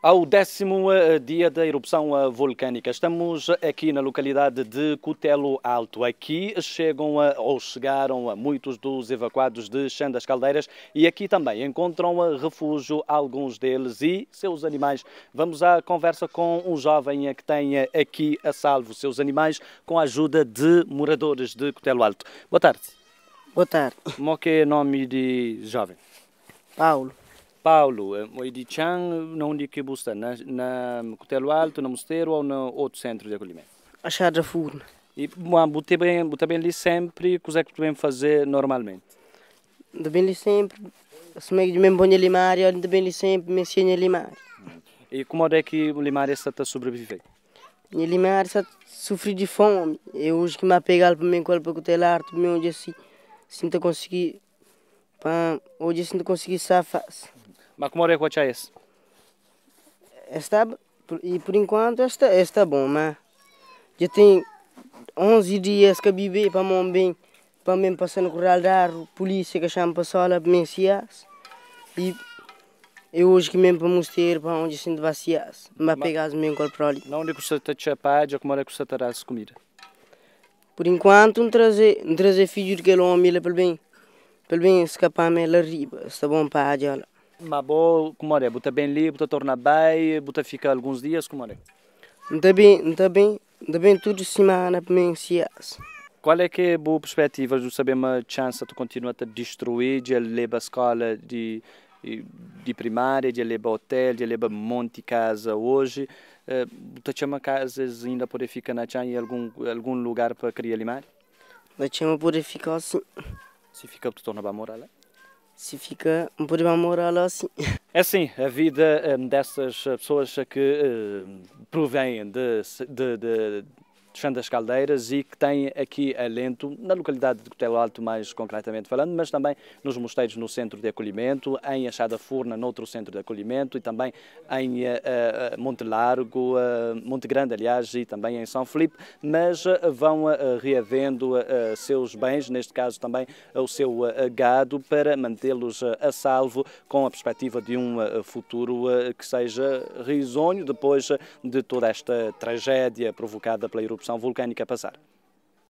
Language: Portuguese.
Ao décimo eh, dia da erupção eh, vulcânica, estamos aqui na localidade de Cutelo Alto. Aqui chegam eh, ou chegaram muitos dos evacuados de Xandas das Caldeiras e aqui também encontram refúgio alguns deles e seus animais. Vamos à conversa com um jovem que tem aqui a salvo seus animais com a ajuda de moradores de Cutelo Alto. Boa tarde. Boa tarde. Como é, é o nome de jovem? Paulo. Paulo, e eh, de Chan, não de que busca? Na, na Cotelo Alto, no Mosteiro ou no outro centro de acolhimento? A Chadra Furna. E você bem, você bem ali sempre, o que é que tu vem fazer normalmente? Eu bem ali sempre, se me bem bom limar, eu bem ali sempre, mm. me ensina limar. E como é que o limar está a sobreviver? O limar está sofrer de fome. e hoje que me apegar para mim, para cutelar, para mim, onde assim, sinto conseguir, para hoje sinto conseguir safar. Mas como é que isso? Está, e por enquanto está, está é bom, mas já tem 11 dias que vive para mim bem, para mim passar no corral da polícia que chama para mim sias. E eu é hoje que mesmo para mostrar para onde sinto vacias, mas pegar as minhas para ali. Não onde custa te chapar, já como é que custa terás comida? Por enquanto, não trazer, um trazer filho de que ele homem, ele pelo bem, pelo bem escapar-me lá riba, está bom para a Mabo, como é? Buta bem ali, buta torna bem, buta fica alguns dias, como é? Está bem, está bem, está bem tudo semana né, para mim, Qual é que é a boa perspectiva de saber uma chance de continuar a destruir, de levar a escola de, de primária, de levar hotel, de levar um monte de casa hoje? Você eh, chama casas ainda poder ficar na chan em algum, algum lugar para criar limar? Eu chama poder ficar assim. Se fica, você torna para morar lá? se fica por uma moral assim. É sim, a vida eh, dessas pessoas que uh, eh, provém de, de, de dos Caldeiras e que tem aqui alento na localidade de Cotelo Alto, mais concretamente falando, mas também nos mosteiros no centro de acolhimento, em Achada Furna, noutro centro de acolhimento e também em uh, Monte Largo, uh, Monte Grande, aliás, e também em São Felipe, mas vão reavendo seus bens, neste caso também o seu gado, para mantê-los a salvo com a perspectiva de um futuro que seja risonho depois de toda esta tragédia provocada pela erupção erupção vulcânica a passar.